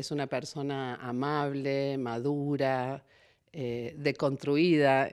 es una persona amable, madura, eh, deconstruida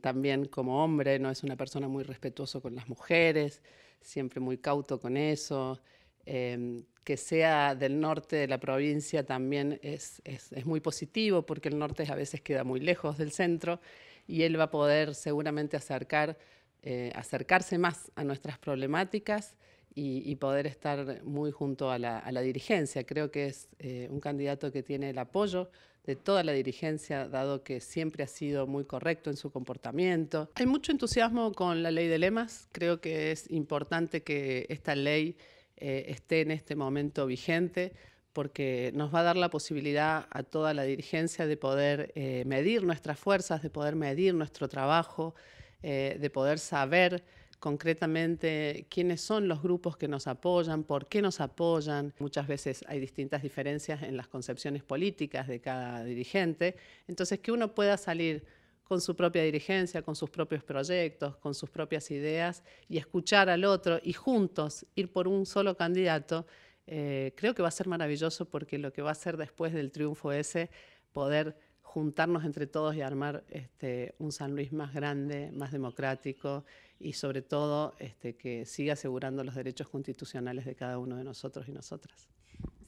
también como hombre, no es una persona muy respetuoso con las mujeres, siempre muy cauto con eso. Em, que sea del norte de la provincia también es, muy positivo porque el norte a veces queda muy lejos del centro y él va a poder seguramente acercar, eh, acercarse más a nuestras problemáticas y, poder estar muy junto a la, dirigencia. Creo que es eh, un candidato que tiene el apoyo de toda la dirigencia, dado que siempre ha sido muy correcto en su comportamiento. Hay mucho entusiasmo con la ley de lemas. Creo que es importante que esta ley eh, esté en este momento vigente porque nos va a dar la posibilidad a toda la dirigencia de poder eh, medir nuestras fuerzas, de poder medir nuestro trabajo, de poder saber concretamente quiénes son los grupos que nos apoyan, por qué nos apoyan. Muchas veces hay distintas diferencias en las concepciones políticas de cada dirigente. Entonces, que uno pueda salir con su propia dirigencia, con sus propios proyectos, con sus propias ideas y escuchar al otro y juntos ir por un solo candidato, eh, creo que va a ser maravilloso porque lo que va a ser después del triunfo ese, poder juntarnos entre todos y armar este, un San Luis más grande, más democrático y sobre todo este, que siga asegurando los derechos constitucionales de cada uno de nosotros y nosotras.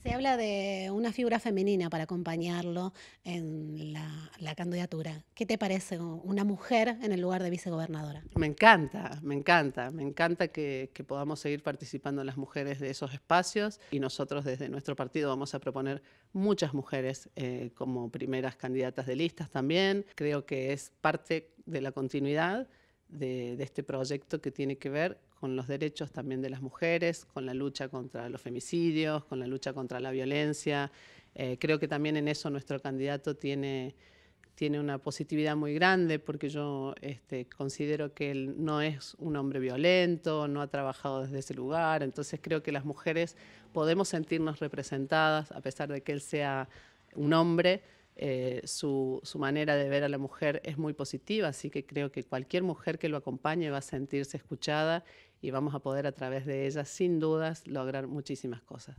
Se habla de una figura femenina para acompañarlo en la, candidatura. ¿Qué te parece una mujer en el lugar de vicegobernadora? Me encanta, me encanta, me encanta que, podamos seguir participando las mujeres de esos espacios y nosotros desde nuestro partido vamos a proponer muchas mujeres eh, como primeras candidatas de listas también. Creo que es parte de la continuidad de este proyecto que tiene que ver con los derechos también de las mujeres, con la lucha contra los femicidios, con la lucha contra la violencia. Eh, creo que también en eso nuestro candidato tiene, tiene una positividad muy grande porque yo este, considero que él no es un hombre violento, no ha trabajado desde ese lugar, entonces creo que las mujeres podemos sentirnos representadas a pesar de que él sea un hombre. Eh, su, su, manera de ver a la mujer es muy positiva, así que creo que cualquier mujer que lo acompañe va a sentirse escuchada y vamos a poder a través de ellas, sin dudas, lograr muchísimas cosas.